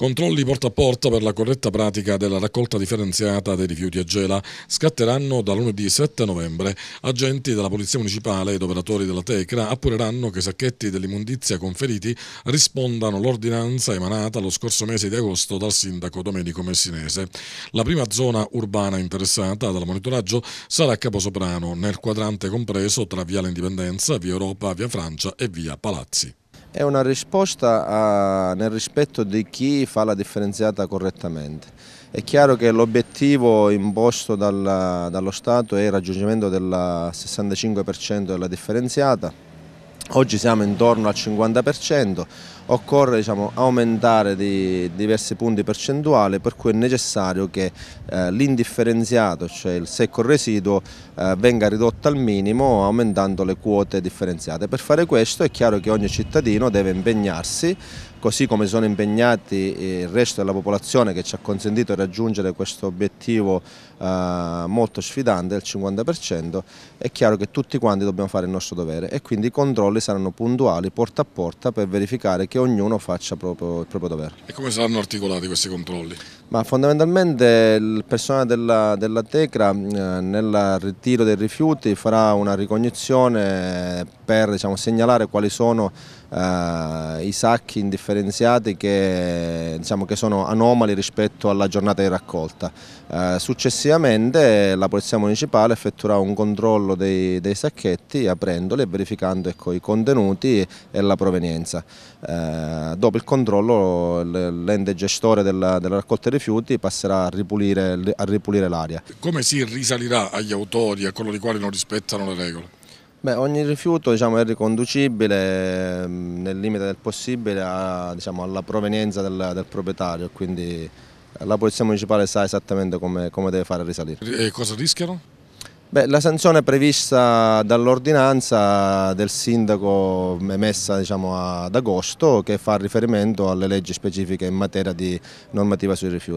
Controlli porta a porta per la corretta pratica della raccolta differenziata dei rifiuti a Gela scatteranno da lunedì 7 novembre. Agenti della Polizia Municipale ed operatori della Tecra appureranno che i sacchetti dell'immondizia conferiti rispondano all'ordinanza emanata lo scorso mese di agosto dal sindaco Domenico Messinese. La prima zona urbana interessata dal monitoraggio sarà a Caposoprano, nel quadrante compreso tra Via L'Indipendenza, Via Europa, Via Francia e Via Palazzi è una risposta a, nel rispetto di chi fa la differenziata correttamente. È chiaro che l'obiettivo imposto dalla, dallo Stato è il raggiungimento del 65% della differenziata, Oggi siamo intorno al 50%, occorre diciamo, aumentare di diversi punti percentuali per cui è necessario che eh, l'indifferenziato, cioè il secco residuo, eh, venga ridotto al minimo aumentando le quote differenziate. Per fare questo è chiaro che ogni cittadino deve impegnarsi così come sono impegnati eh, il resto della popolazione che ci ha consentito di raggiungere questo obiettivo eh, molto sfidante del 50%, è chiaro che tutti quanti dobbiamo fare il nostro dovere e quindi i controlli saranno puntuali porta a porta per verificare che ognuno faccia proprio, il proprio dovere. E come saranno articolati questi controlli? Ma fondamentalmente il personale della, della Tecra eh, nel ritiro dei rifiuti farà una ricognizione per diciamo, segnalare quali sono eh, i sacchi indifferenti differenziati che, diciamo, che sono anomali rispetto alla giornata di raccolta. Eh, successivamente la Polizia Municipale effettuerà un controllo dei, dei sacchetti aprendoli e verificando ecco, i contenuti e la provenienza. Eh, dopo il controllo l'ente gestore della, della, raccolta dei rifiuti passerà a ripulire, a ripulire l'aria. Come si risalirà agli autori, a coloro i quali non rispettano le regole? Beh, ogni rifiuto diciamo, è riconducibile ehm, nel limite del possibile a, diciamo, alla provenienza del, del, proprietario, quindi la Polizia Municipale sa esattamente come, come deve fare a risalire. E cosa rischiano? Beh, la sanzione prevista dall'ordinanza del sindaco emessa diciamo, ad agosto che fa riferimento alle leggi specifiche in materia di normativa sui rifiuti.